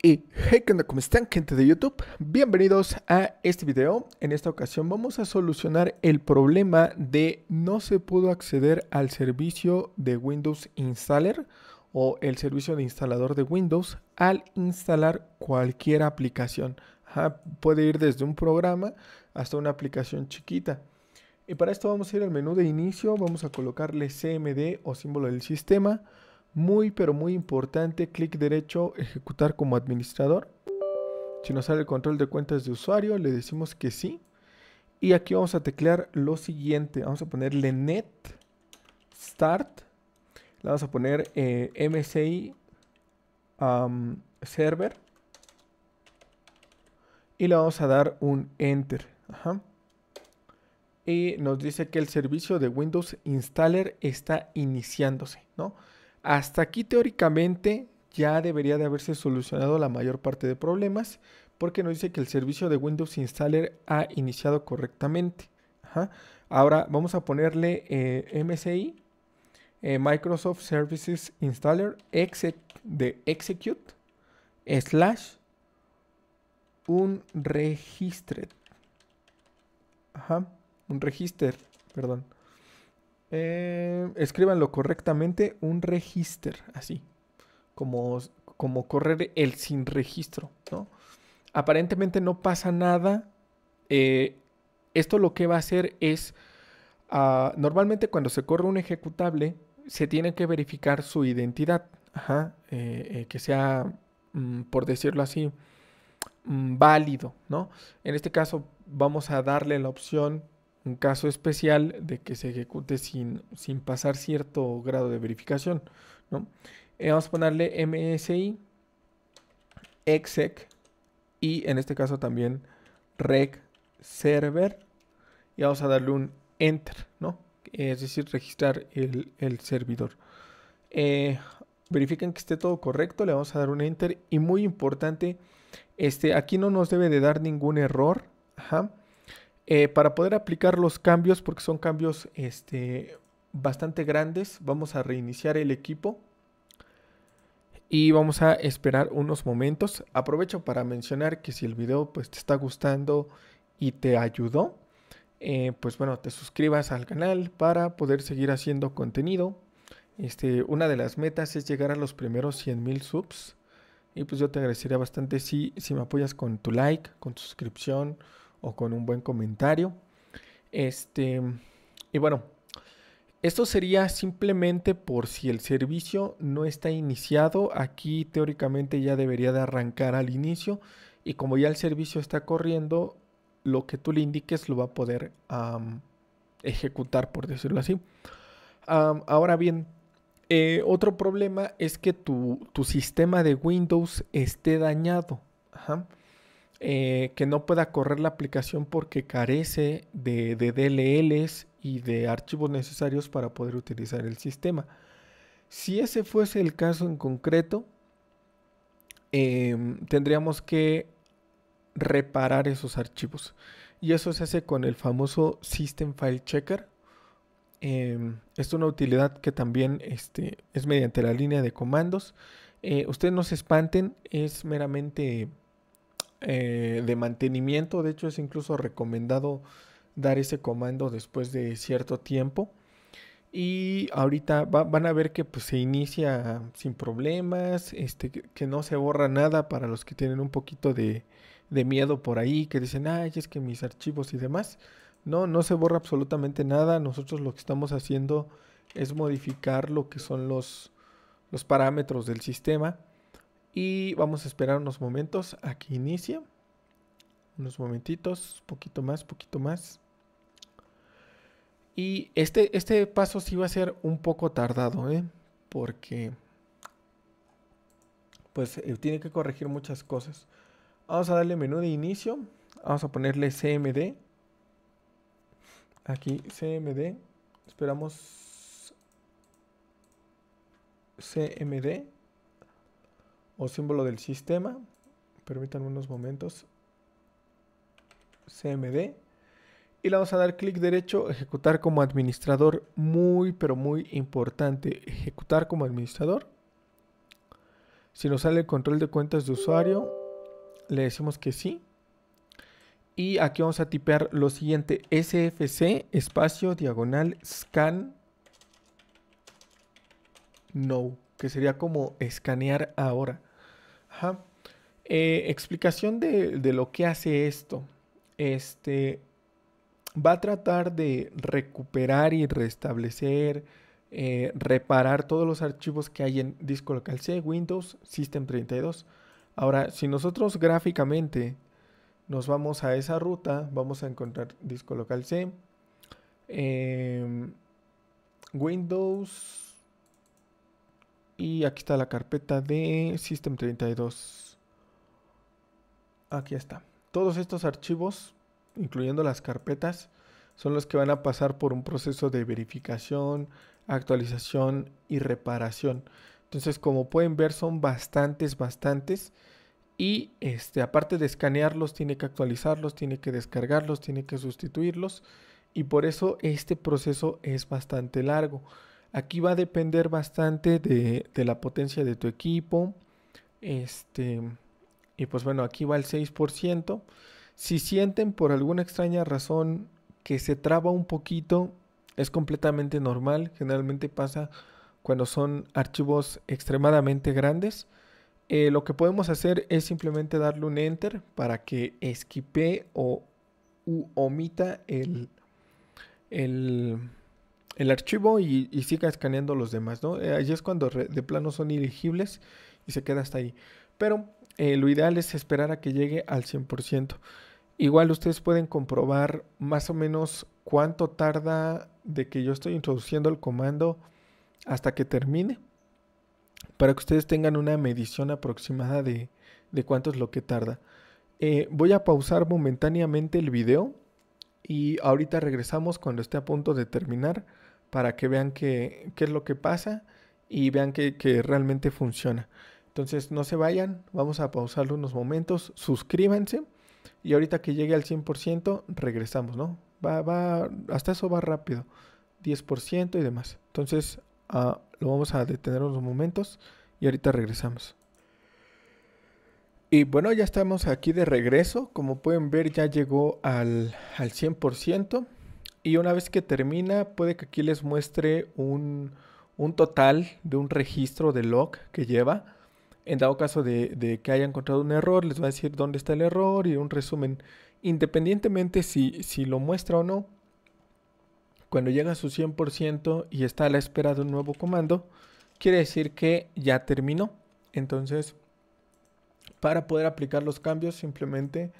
Y hey, ¿qué onda? ¿Cómo están, gente de YouTube? Bienvenidos a este video. En esta ocasión vamos a solucionar el problema de no se pudo acceder al servicio de Windows Installer o el servicio de instalador de Windows al instalar cualquier aplicación. puede ir desde un programa hasta una aplicación chiquita. Y para esto vamos a ir al menú de inicio, vamos a colocarle CMD o símbolo del sistema. Muy pero muy importante, clic derecho, ejecutar como administrador. Si nos sale el control de cuentas de usuario, le decimos que sí. Y aquí vamos a teclear lo siguiente. Vamos a ponerle net start. Le vamos a poner eh, mci MSI server. Y le vamos a dar un enter. Y nos dice que el servicio de Windows Installer está iniciándose, ¿no? Hasta aquí teóricamente ya debería de haberse solucionado la mayor parte de problemas porque nos dice que el servicio de Windows Installer ha iniciado correctamente. Ahora vamos a ponerle eh, MCI. MSI, eh, Microsoft Services Installer, de execute, slash, un register. Ajá, un register, perdón. Eh, escríbanlo correctamente, un register, así. Como, como correr el sin registro, ¿no? Aparentemente no pasa nada. Eh, esto lo que va a hacer es, ah, normalmente cuando se corre un ejecutable, se tiene que verificar su identidad, eh, que sea, mm, por decirlo así, mm, válido, ¿no? En este caso vamos a darle la opción caso especial de que se ejecute sin, sin pasar cierto grado de verificación. ¿no? Eh, vamos a ponerle MSI, exec y en este caso también rec server y vamos a darle un enter, ¿no? es decir, registrar el, servidor. Eh, verifiquen que esté todo correcto, le vamos a dar un enter y muy importante, este, aquí no nos debe de dar ningún error. Ajá. Eh, para poder aplicar los cambios, porque son cambios este, bastante grandes, vamos a reiniciar el equipo y vamos a esperar unos momentos. Aprovecho para mencionar que si el video pues, te está gustando y te ayudó, eh, pues bueno, te suscribas al canal para poder seguir haciendo contenido. Este, una de las metas es llegar a los primeros 100.000 subs. Y pues yo te agradecería bastante si, si me apoyas con tu like, con tu suscripción, o con un buen comentario. Este, y bueno, esto sería simplemente por si el servicio no está iniciado. Aquí teóricamente ya debería de arrancar al inicio y como ya el servicio está corriendo, lo que tú le indiques lo va a poder ejecutar, por decirlo así. ahora bien, eh, otro problema es que tu, tu, sistema de Windows esté dañado. Ajá. Eh, que no pueda correr la aplicación porque carece de, DLLs y de archivos necesarios para poder utilizar el sistema. Si ese fuese el caso en concreto, em, tendríamos que reparar esos archivos. Y eso se hace con el famoso System File Checker. Em, es una utilidad que también este, es mediante la línea de comandos. Eh, ustedes no se espanten, es meramente eh, de mantenimiento. De hecho, es incluso recomendado dar ese comando después de cierto tiempo. Y ahorita van a ver que pues, se inicia sin problemas, este, que, no se borra nada para los que tienen un poquito de, de miedo por ahí, que dicen, ay, es que mis archivos y demás. No, no se borra absolutamente nada. Nosotros lo que estamos haciendo es modificar lo que son los, los parámetros del sistema y vamos a esperar unos momentos aquí que Unos momentitos, poquito más, poquito más. Y este, este paso sí va a ser un poco tardado, ¿eh? Porque pues eh, tiene que corregir muchas cosas. Vamos a darle menú de inicio. Vamos a ponerle CMD. Aquí CMD. Esperamos CMD o símbolo del sistema. Permítanme unos momentos. CMD. Y le vamos a dar clic derecho, ejecutar como administrador. Muy, pero muy importante. Ejecutar como administrador. Si nos sale el control de cuentas de usuario, le decimos que sí. Y aquí vamos a tipear lo siguiente. SFC, espacio, diagonal, scan, no. Que sería como escanear ahora. Eh, explicación de, lo que hace esto. Este va a tratar de recuperar y restablecer, eh, reparar todos los archivos que hay en disco local C, Windows, System 32. Ahora, si nosotros gráficamente nos vamos a esa ruta, vamos a encontrar disco local C, em, Windows y aquí está la carpeta de System32. Aquí está. Todos estos archivos, incluyendo las carpetas, son los que van a pasar por un proceso de verificación, actualización y reparación. Entonces, como pueden ver, son bastantes, bastantes. Y este, aparte de escanearlos, tiene que actualizarlos, tiene que descargarlos, tiene que sustituirlos. Y por eso este proceso es bastante largo. Aquí va a depender bastante de, la potencia de tu equipo. Este, y pues bueno, aquí va el 6%. Si sienten por alguna extraña razón que se traba un poquito, es completamente normal. Generalmente pasa cuando son archivos extremadamente grandes. Eh, lo que podemos hacer es simplemente darle un enter para que esquipe o omita el, el archivo y, siga escaneando los demás, ¿no? Eh, Allí es cuando de plano son elegibles. y se queda hasta ahí. Pero eh, lo ideal es esperar a que llegue al 100%. Igual ustedes pueden comprobar más o menos cuánto tarda de que yo estoy introduciendo el comando hasta que termine. Para que ustedes tengan una medición aproximada de, de cuánto es lo que tarda. Eh, voy a pausar momentáneamente el video y ahorita regresamos cuando esté a punto de terminar para que vean qué, es lo que pasa y vean que, realmente funciona. Entonces no se vayan, vamos a pausarlo unos momentos, suscríbanse y ahorita que llegue al 100% regresamos, ¿no? Va, va, hasta eso va rápido, 10% y demás. Entonces ah, lo vamos a detener unos momentos y ahorita regresamos. Y bueno, ya estamos aquí de regreso. Como pueden ver, ya llegó al, 100%. Y una vez que termina, puede que aquí les muestre un, total de un registro de log que lleva. En dado caso de, que haya encontrado un error, les va a decir dónde está el error y un resumen. Independientemente si, si lo muestra o no, cuando llega a su 100% y está a la espera de un nuevo comando, quiere decir que ya terminó. Entonces para poder aplicar los cambios simplemente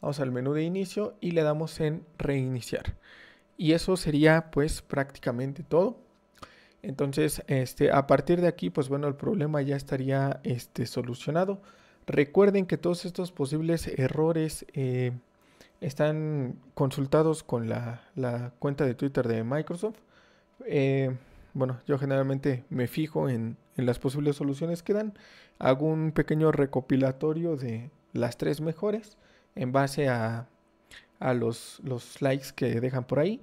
vamos al menú de inicio y le damos en reiniciar. Y eso sería pues prácticamente todo. Entonces, este, a partir de aquí, pues bueno, el problema ya estaría este, solucionado. Recuerden que todos estos posibles errores eh, están consultados con la, la, cuenta de Twitter de Microsoft. Eh, bueno, yo generalmente me fijo en, las posibles soluciones que dan, hago un pequeño recopilatorio de las tres mejores en base a, los, likes que dejan por ahí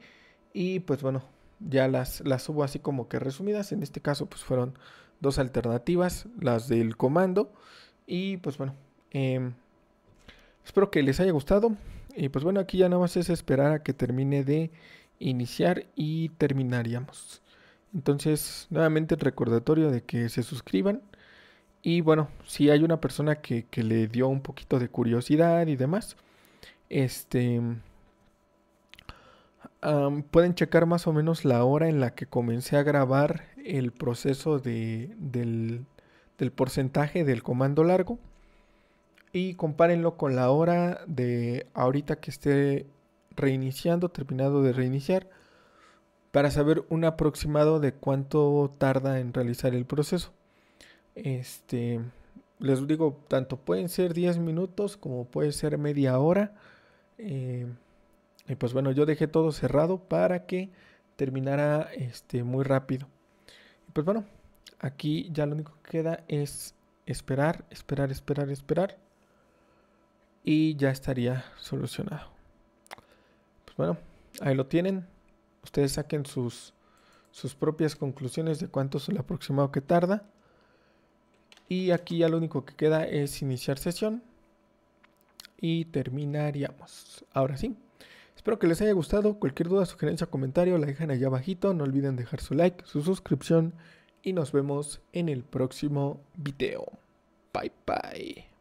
y pues bueno, ya las, las subo así como que resumidas, en este caso pues fueron dos alternativas, las del comando y pues bueno, em, espero que les haya gustado y pues bueno, aquí ya nada más es esperar a que termine de iniciar y terminaríamos. Entonces, nuevamente el recordatorio de que se suscriban. Y bueno, si hay una persona que, le dio un poquito de curiosidad y demás, este... pueden checar más o menos la hora en la que comencé a grabar el proceso del, porcentaje del comando largo y compárenlo con la hora de ahorita que esté reiniciando, terminado de reiniciar para saber un aproximado de cuánto tarda en realizar el proceso. Este, les digo, tanto pueden ser 10 minutos como puede ser media hora. Eh, y pues bueno, yo dejé todo cerrado para que terminara este, muy rápido. pues bueno, aquí ya lo único que queda es esperar, esperar, esperar, esperar. Y ya estaría solucionado. Pues bueno, ahí lo tienen. Ustedes saquen sus, sus propias conclusiones de cuánto es el aproximado que tarda. Y aquí ya lo único que queda es iniciar sesión. Y terminaríamos. Ahora sí. Espero que les haya gustado. Cualquier duda, sugerencia comentario la dejan allá abajito. No olviden dejar su like, su suscripción. Y nos vemos en el próximo video. Bye bye.